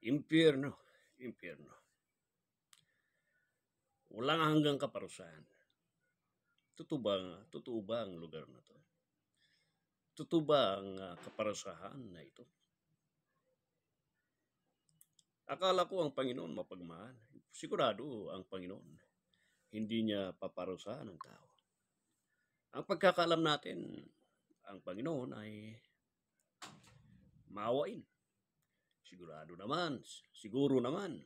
Impyerno, impyerno. Walang hanggang kaparusahan. Totoo ba, totoo ba ang lugar na to? Totoo ba ang ah, kaparusahan na ito? Akala ko ang Panginoon mapagmahal. Sigurado ang Panginoon. Hindi niya paparusahan ang tao. Ang pagkakalam natin, ang Panginoon ay maawain. Sigurado naman, siguro naman,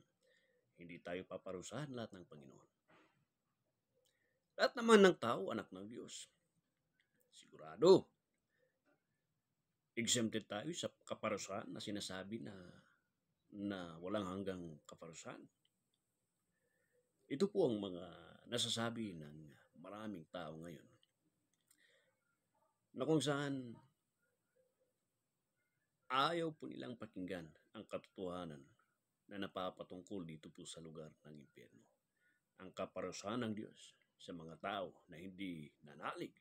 hindi tayo paparusahan lahat ng Panginoon. Lahat naman ng tao, anak ng Diyos. Sigurado. Exempted tayo sa kaparusahan na sinasabi na na walang hanggang kaparusahan. Ito po ang mga nasasabi ng maraming tao ngayon na kung saan Ayaw po nilang pakinggan ang katotohanan na napapatungkol dito po sa lugar ng impyerno. Ang kaparusahan ng Diyos sa mga tao na hindi nanalig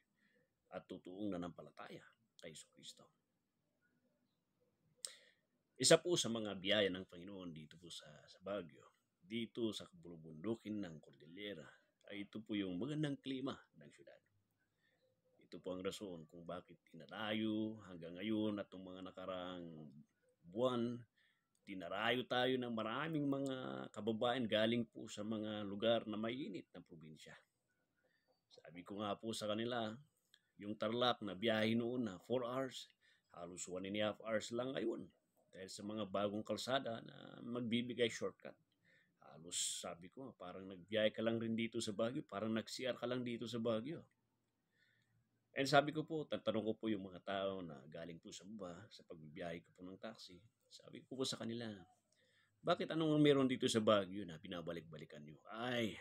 at totoong nanampalataya kay Kristo. Isa po sa mga biyaya ng Panginoon dito po sa, sa Baguio, dito sa bulubundukin ng Cordillera, ay ito po yung magandang klima ng syudad. Ito po ang rason kung bakit tinarayo hanggang ngayon at mga nakarang buwan, tinarayo tayo ng maraming mga kababayan galing po sa mga lugar na mainit na probinsya. Sabi ko nga po sa kanila, yung Tarlac na biyahe noon na 4 hours, halos 1 and a half hours lang ngayon dahil sa mga bagong kalsada na magbibigay shortcut. Halos sabi ko, parang nagbiyahe ka lang rin dito sa Baguio, parang nag-CR ka lang dito sa Baguio. And sabi ko po, tatanong ko po yung mga tao na galing po sa baba, sa pagbibiyahe ko po ng taxi. Sabi ko po sa kanila, bakit anong meron dito sa Baguio na pinabalik-balikan nyo? Ay,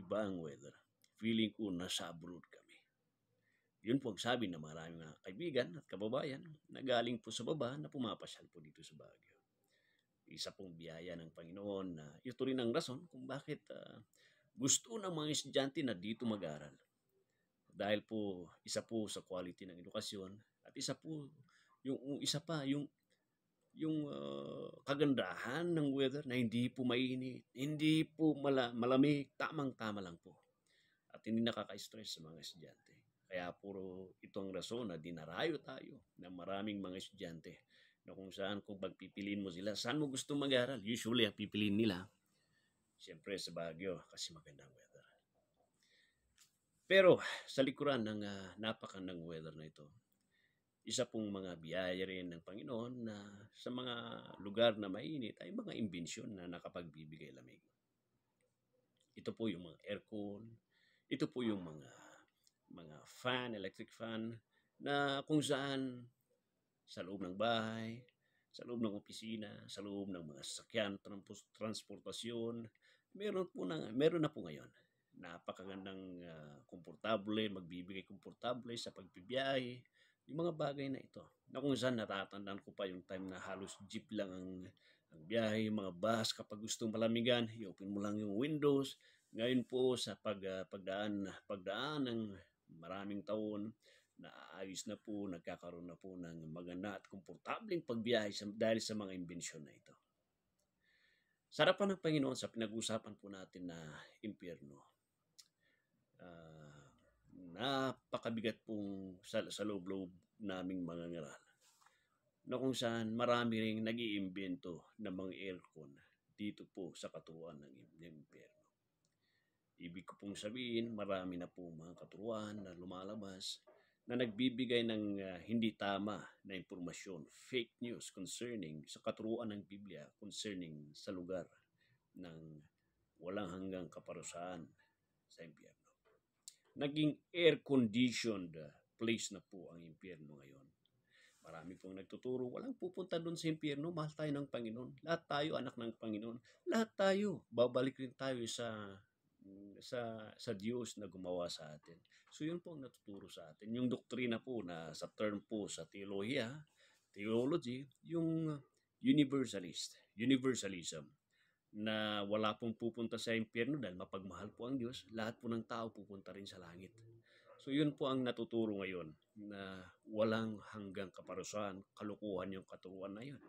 iba ang weather. Feeling ko nasa abroad kami. Yun po ang sabi ng maraming mga kaibigan at kababayan na galing po sa baba na pumapasyal po dito sa Baguio. Isa pong biyaya ng Panginoon na ito rin ang rason kung bakit uh, gusto ng mga estudyante na dito mag-aral dahil po isa po sa quality ng edukasyon at isa po yung isa pa yung yung uh, kagandahan ng weather na hindi po mainit, hindi po mala, malamig, tamang-tama lang po. At hindi nakaka-stress sa mga estudyante. Kaya puro itong rason na dinarayo tayo ng maraming mga estudyante na kung saan kung pagpipiliin mo sila, saan mo gusto mag-aral? Usually ang pipiliin nila, siyempre sa Baguio kasi magandang weather. Pero sa likuran ng uh, ah, napakandang weather na ito, isa pong mga biyaya rin ng Panginoon na sa mga lugar na mainit ay mga imbensyon na nakapagbibigay lamig. Ito po yung mga aircon, ito po yung mga mga fan, electric fan na kung saan sa loob ng bahay, sa loob ng opisina, sa loob ng mga sasakyan, transportasyon, meron po na, meron na po ngayon napakagandang uh, komportable, magbibigay komportable sa pagbibiyahe, yung mga bagay na ito. Na kung saan natatandaan ko pa yung time na halos jeep lang ang, ang biyahe, yung mga bus, kapag gusto malamigan, i-open mo lang yung windows. Ngayon po sa pag, uh, pagdaan, pagdaan ng maraming taon, naayos na po, nagkakaroon na po ng maganda at komportableng pagbiyahe sa, dahil sa mga imbensyon na ito. Sarapan ng Panginoon sa pinag-usapan po natin na impyerno uh, napakabigat pong sa, sa loob-loob naming mga ngaral na kung saan marami ring nag iimbento ng mga aircon dito po sa katuruan ng impyerno. Ibig ko pong sabihin, marami na po mga katuruan na lumalabas na nagbibigay ng uh, hindi tama na impormasyon, fake news concerning sa katuruan ng Biblia concerning sa lugar ng walang hanggang kaparusahan sa impyerno. Naging air-conditioned place na po ang impyerno ngayon. Marami pong nagtuturo, walang pupunta doon sa impyerno, mahal tayo ng Panginoon. Lahat tayo anak ng Panginoon. Lahat tayo, babalik rin tayo sa sa sa Diyos na gumawa sa atin. So yun po ang natuturo sa atin. Yung doktrina po na sa term po sa teolohiya, theology, yung universalist, universalism na wala pong pupunta sa impyerno dahil mapagmahal po ang Diyos, lahat po ng tao pupunta rin sa langit. So yun po ang natuturo ngayon na walang hanggang kaparusahan, kalukuhan yung katuruan na yun.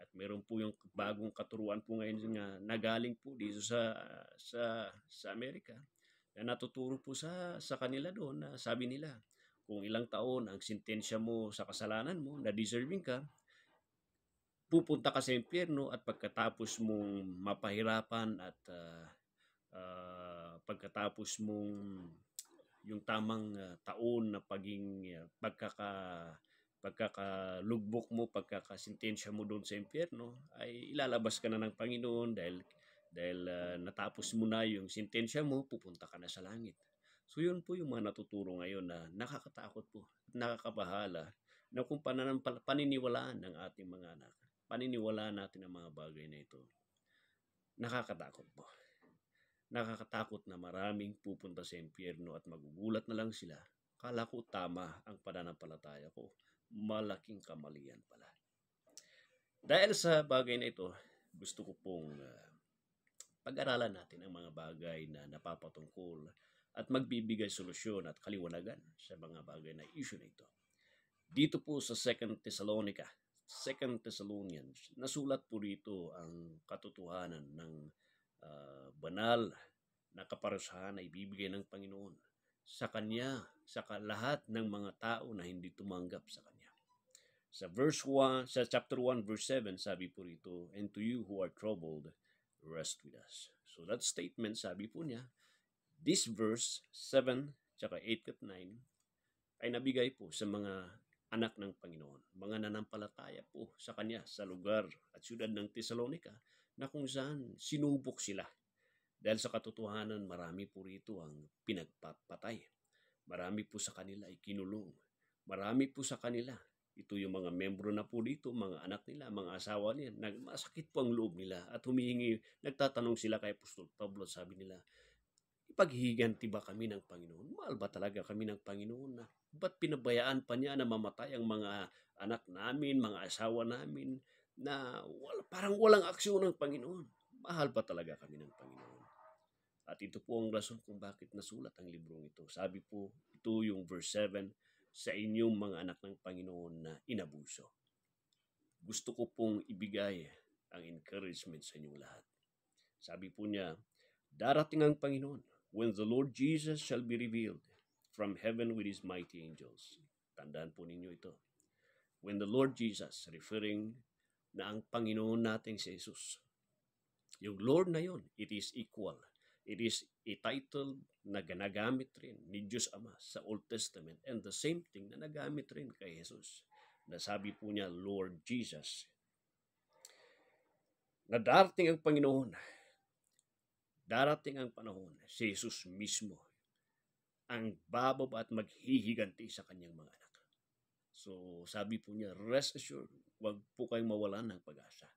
At meron po yung bagong katuruan po ngayon na nagaling po dito sa sa sa Amerika na natuturo po sa sa kanila doon na sabi nila kung ilang taon ang sentensya mo sa kasalanan mo na deserving ka pupunta ka sa impyerno at pagkatapos mong mapahirapan at uh, uh, pagkatapos mong yung tamang uh, taon na paging uh, pagkaka pagkakalugbok mo, pagkakasintensya mo doon sa impyerno, ay ilalabas ka na ng Panginoon dahil dahil uh, natapos mo na yung sintensya mo, pupunta ka na sa langit. So yun po yung mga natuturo ngayon na nakakatakot po, nakakabahala na kung pananam, paniniwalaan ng ating mga anak paniniwalaan natin ang mga bagay na ito. Nakakatakot po. Nakakatakot na maraming pupunta sa impyerno at magugulat na lang sila. Kala ko tama ang pananampalataya ko. Malaking kamalian pala. Dahil sa bagay na ito, gusto ko pong uh, pag-aralan natin ang mga bagay na napapatungkol at magbibigay solusyon at kaliwanagan sa mga bagay na issue na ito. Dito po sa 2 Thessalonica 2 Thessalonians, nasulat po dito ang katotohanan ng uh, banal na kaparusahan na ibibigay ng Panginoon sa Kanya, sa lahat ng mga tao na hindi tumanggap sa Kanya. Sa verse 1, sa chapter 1 verse 7 sabi po rito, and to you who are troubled, rest with us. So that statement sabi po niya, this verse 7 tsaka 8 at 9 ay nabigay po sa mga anak ng Panginoon, mga nanampalataya po sa Kanya sa lugar at syudad ng Tesalonika na kung saan sinubok sila. Dahil sa katotohanan, marami po rito ang pinagpatay. Marami po sa kanila ay kinulong. Marami po sa kanila, ito yung mga membro na po dito, mga anak nila, mga asawa nila, nagmasakit po ang loob nila at humihingi, nagtatanong sila kay Apostol Pablo, sabi nila, Ipaghihiganti ba kami ng Panginoon? Mahal ba talaga kami ng Panginoon na ba't pinabayaan pa niya na mamatay ang mga anak namin, mga asawa namin, na wala, parang walang aksyon ng Panginoon? Mahal ba talaga kami ng Panginoon? At ito po ang rason kung bakit nasulat ang librong ito. Sabi po, ito yung verse 7, sa inyong mga anak ng Panginoon na inabuso. Gusto ko pong ibigay ang encouragement sa inyong lahat. Sabi po niya, darating ang Panginoon when the Lord Jesus shall be revealed from heaven with his mighty angels. Tandaan po ninyo ito. When the Lord Jesus, referring na ang Panginoon nating si Jesus, yung Lord na yon, it is equal. It is a title na ganagamit rin ni Diyos Ama sa Old Testament and the same thing na nagamit rin kay Jesus. Nasabi po niya, Lord Jesus. Nadarting ang Panginoon Darating ang panahon, si Jesus mismo ang babob at maghihiganti sa kanyang mga anak. So, sabi po niya, rest assured, huwag po kayong mawalan ng pag-asa.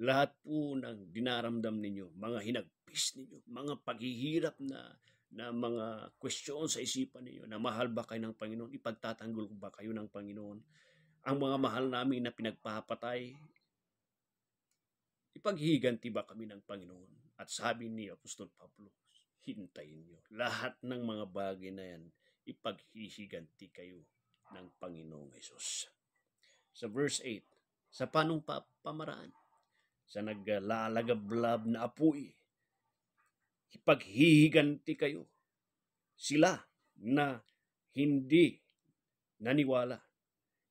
Lahat po ng dinaramdam ninyo, mga hinagpis ninyo, mga paghihirap na na mga question sa isipan ninyo na mahal ba kayo ng Panginoon? Ipagtatanggol ba kayo ng Panginoon? Ang mga mahal namin na pinagpapatay, ipaghiganti ba kami ng Panginoon? At sabi ni Apostol Pablo, hintayin nyo. Lahat ng mga bagay na yan, ipaghihiganti kayo ng Panginoong Yesus. Sa verse 8, sa panong pa pamaraan, sa naglalagablab na apoy, ipaghihiganti kayo sila na hindi naniwala,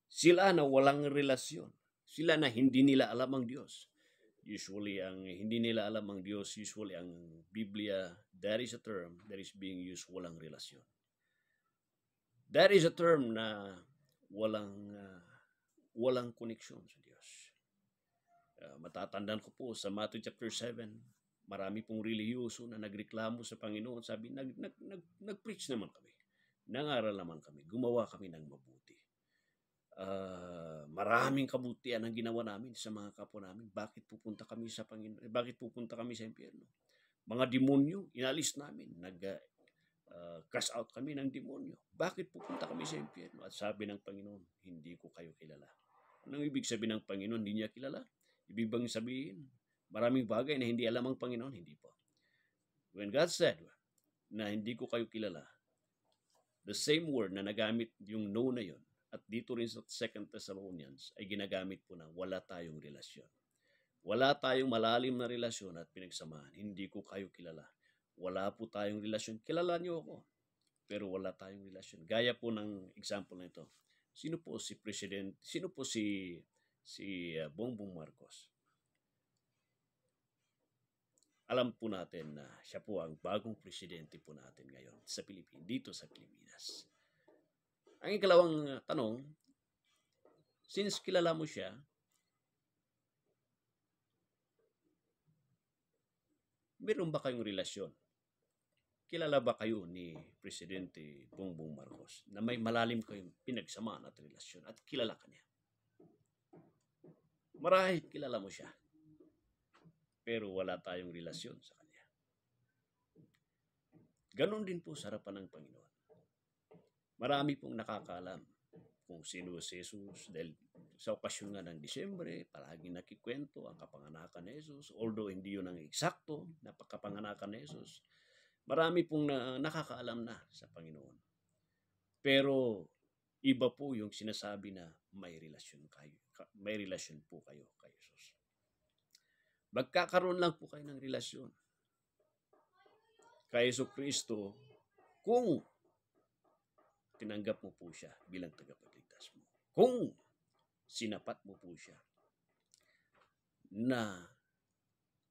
sila na walang relasyon, sila na hindi nila alam ang Diyos, usually ang hindi nila alam ang Diyos, usually ang Biblia, that is a term that is being used walang relasyon. That is a term na walang uh, walang koneksyon sa Diyos. Uh, matatandaan ko po sa Matthew chapter 7, marami pong reliyoso na nagreklamo sa Panginoon. Sabi, nag, nag, nag, nag-preach naman kami. Nangaral naman kami. Gumawa kami ng mabuti uh, maraming kabutihan ang ginawa namin sa mga kapwa namin. Bakit pupunta kami sa Panginoon? Eh, bakit pupunta kami sa impyerno? Mga demonyo, inalis namin. Nag uh, cast out kami ng demonyo. Bakit pupunta kami sa impyerno? At sabi ng Panginoon, hindi ko kayo kilala. Anong ibig sabihin ng Panginoon? Hindi niya kilala. Ibig bang sabihin, maraming bagay na hindi alam ang Panginoon? Hindi po. When God said na hindi ko kayo kilala, the same word na nagamit yung no na yon, at dito rin sa 2 Thessalonians ay ginagamit po na wala tayong relasyon. Wala tayong malalim na relasyon at pinagsamahan. Hindi ko kayo kilala. Wala po tayong relasyon. Kilala niyo ako. Pero wala tayong relasyon. Gaya po ng example na ito. Sino po si President, sino po si si uh, Bongbong Marcos? Alam po natin na siya po ang bagong presidente po natin ngayon sa Pilipinas, dito sa Pilipinas. Ang ikalawang uh, tanong, since kilala mo siya, meron ba kayong relasyon? Kilala ba kayo ni Presidente Bongbong Marcos na may malalim kayong pinagsamaan at relasyon at kilala kanya? Marahil kilala mo siya. Pero wala tayong relasyon sa kanya. Ganon din po sa harapan ng Panginoon. Marami pong nakakalam kung sino si Jesus dahil sa okasyon nga ng Disyembre, palagi nakikwento ang kapanganakan ni Jesus. Although hindi yun ang eksakto na kapanganakan ni Jesus, marami pong na, nakakaalam na sa Panginoon. Pero iba po yung sinasabi na may relasyon kayo, may relasyon po kayo kay Jesus. Magkakaroon lang po kayo ng relasyon kay Yeso Kristo kung tinanggap mo po siya bilang tagapagligtas mo. Kung sinapat mo po siya na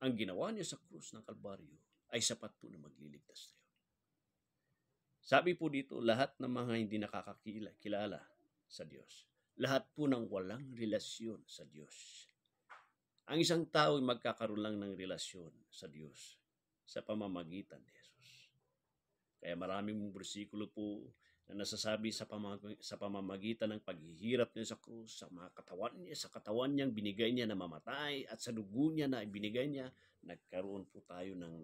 ang ginawa niya sa krus ng Kalbaryo ay sapat po na magliligtas tayo. Sabi po dito, lahat ng mga hindi nakakakilala sa Diyos, lahat po ng walang relasyon sa Diyos. Ang isang tao ay magkakaroon lang ng relasyon sa Diyos sa pamamagitan ni Jesus. Kaya maraming bersikulo po na nasasabi sa, pamag- sa pamamagitan ng paghihirap niya sa krus, sa mga katawan niya, sa katawan niyang binigay niya na mamatay at sa dugo niya na ibinigay niya, nagkaroon po tayo ng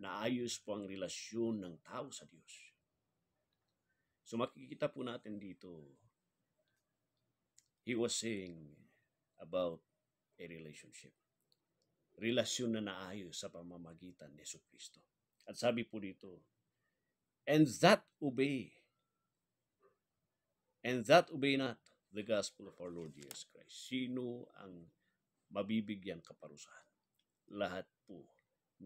naayos po ang relasyon ng tao sa Diyos. So makikita po natin dito, he was saying about a relationship. Relasyon na naayos sa pamamagitan ni Yesu Kristo. At sabi po dito, and that obey and that obey not the gospel of our Lord Jesus Christ. Sino ang mabibigyang kaparusahan? Lahat po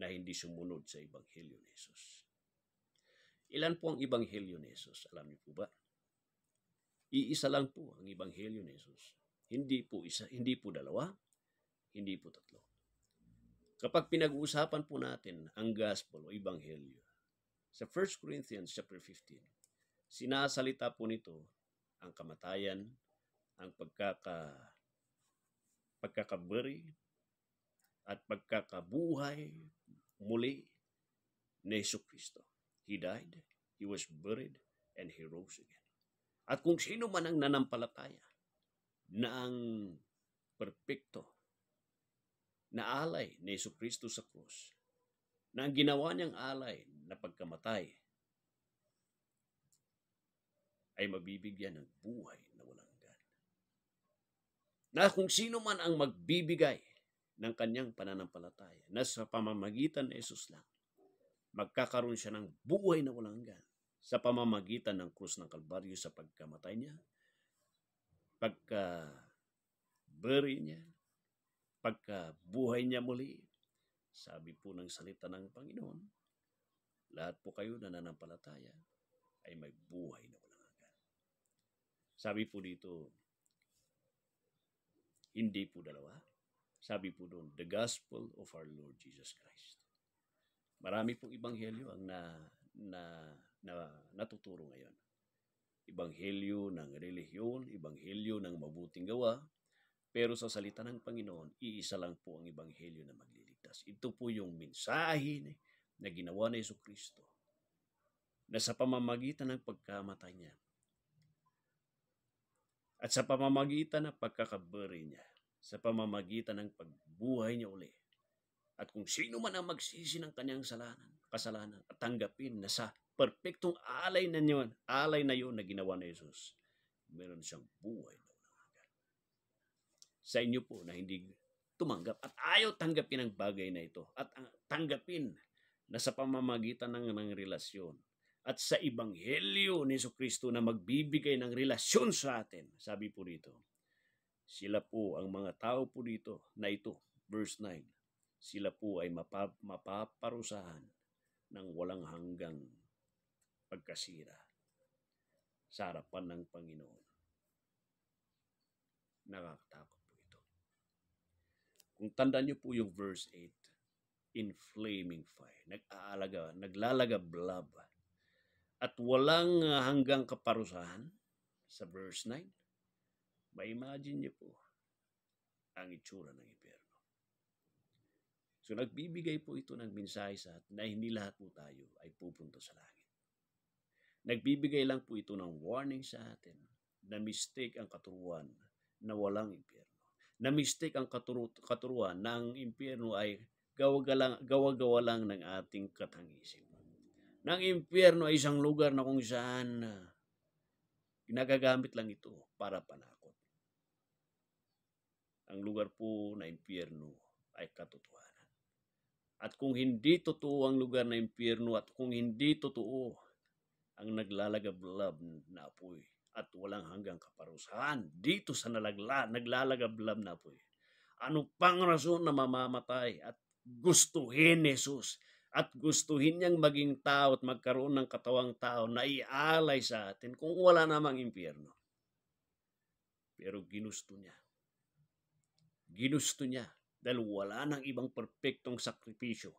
na hindi sumunod sa Ebanghelyo ni Jesus. Ilan po ang Ebanghelyo ni Jesus? Alam niyo po ba? Iisa lang po ang Ebanghelyo ni Jesus. Hindi po isa, hindi po dalawa, hindi po tatlo. Kapag pinag-uusapan po natin ang gospel o ebanghelyo, sa 1 Corinthians chapter 15, sinasalita po nito ang kamatayan, ang pagkaka pagkakaburi at pagkakabuhay muli ni Yesu Kristo. He died, He was buried, and He rose again. At kung sino man ang nanampalataya na ang perpekto na alay ni Yesu Kristo sa krus, na ang ginawa niyang alay na pagkamatay ay mabibigyan ng buhay na walang hanggan. Na kung sino man ang magbibigay ng kanyang pananampalataya na sa pamamagitan ni Jesus lang, magkakaroon siya ng buhay na walang hanggan sa pamamagitan ng krus ng Kalbaryo sa pagkamatay niya, pagka niya, pagkabuhay niya muli. Sabi po ng salita ng Panginoon, lahat po kayo na nananampalataya ay may buhay na sabi po dito, hindi po dalawa. Sabi po doon, the gospel of our Lord Jesus Christ. Marami pong ibanghelyo ang na, na, na natuturo ngayon. Ibanghelyo ng relihiyon, ibanghelyo ng mabuting gawa, pero sa salita ng Panginoon, iisa lang po ang ibanghelyo na magliligtas. Ito po yung mensahe na ginawa ni Yesu Kristo na sa pamamagitan ng pagkamatay niya, at sa pamamagitan ng pagkakaburi niya, sa pamamagitan ng pagbuhay niya uli. At kung sino man ang magsisi ng kanyang salanan, kasalanan at tanggapin na sa perpektong alay na niyon, alay na yun na ginawa ni Jesus, meron siyang buhay na ulangan. Sa inyo po na hindi tumanggap at ayaw tanggapin ang bagay na ito at tanggapin na sa pamamagitan ng, ng relasyon, at sa Ebanghelyo ni Kristo na magbibigay ng relasyon sa atin. Sabi po dito, sila po ang mga tao po dito na ito, verse 9, sila po ay mapap- mapaparusahan ng walang hanggang pagkasira sa harapan ng Panginoon. Nakakatakot po ito. Kung tandaan niyo po yung verse 8, in flaming fire, nag-aalaga, naglalagablab at walang ah, hanggang kaparusahan sa verse 9. May imagine niyo po ang itsura ng impyerno. So nagbibigay po ito ng mensahe sa atin na hindi lahat po tayo ay pupunta sa langit. Nagbibigay lang po ito ng warning sa atin na mistake ang katuruan na walang impyerno. Na mistake ang katuru- katuruan na impyerno ay gawa-gawa lang, gawa-gawa lang ng ating katangisin ng impyerno ay isang lugar na kung saan ginagagamit ah, lang ito para panakot. Ang lugar po na impyerno ay katotohanan. At kung hindi totoo ang lugar na impyerno at kung hindi totoo ang naglalagablab na apoy at walang hanggang kaparusahan dito sa nalagla, naglalagablab na apoy, ano pang rason na mamamatay at gustuhin ni Jesus at gustuhin niyang maging tao at magkaroon ng katawang tao na ialay sa atin kung wala namang impyerno. Pero ginusto niya. Ginusto niya dahil wala nang ibang perpektong sakripisyo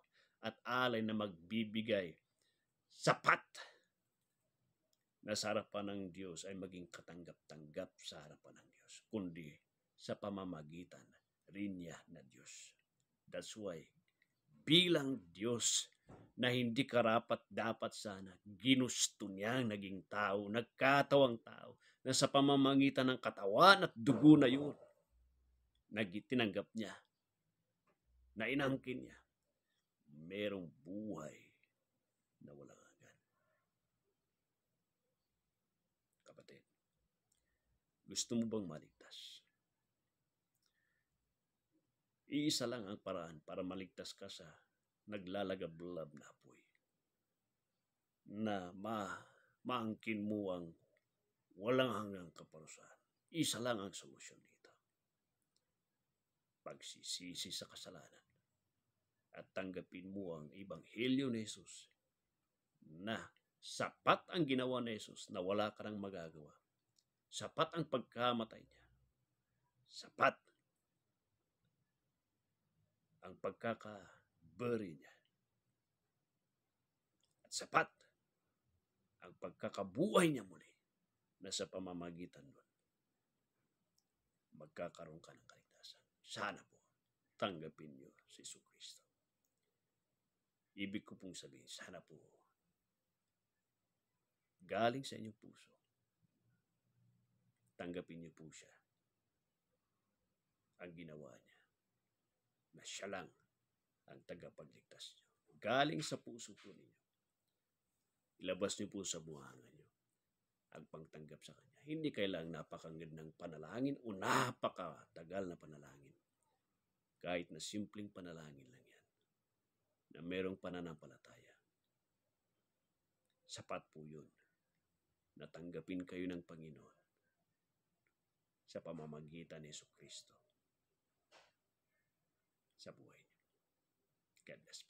at alay na magbibigay sapat na sa harapan ng Diyos ay maging katanggap-tanggap sa harapan ng Diyos, kundi sa pamamagitan rin niya na Diyos. That's why bilang Diyos na hindi karapat dapat sana ginusto niyang naging tao, nagkatawang tao na sa pamamagitan ng katawan at dugo na yun, nagitinanggap niya, na inangkin niya, merong buhay na walang hanggan. Kapatid, gusto mo bang maligtas? Iisa lang ang paraan para maligtas ka sa naglalagablab na apoy. Na ma maangkin mo ang walang hanggang kaparusahan. Isa lang ang solusyon dito. Pagsisisi sa kasalanan at tanggapin mo ang Ibanghelyo ni Jesus na sapat ang ginawa ni Jesus na wala ka nang magagawa. Sapat ang pagkamatay niya. Sapat ang pagkaka-bury niya. At sapat ang pagkakabuhay niya muli na sa pamamagitan nun. Magkakaroon ka ng kaligtasan. Sana po tanggapin niyo si Isu Kristo. Ibig ko pong sabihin, sana po galing sa inyong puso, tanggapin niyo po siya ang ginawa niya na siya lang ang tagapagligtas niyo. Galing sa puso po ninyo. Ilabas niyo po sa buhangan niyo ang pangtanggap sa Kanya. Hindi kailang napakangad ng panalangin o napakatagal na panalangin. Kahit na simpleng panalangin lang yan na merong pananampalataya. Sapat po yun. Natanggapin kayo ng Panginoon sa pamamagitan ni Kristo. sa buhay niya. God bless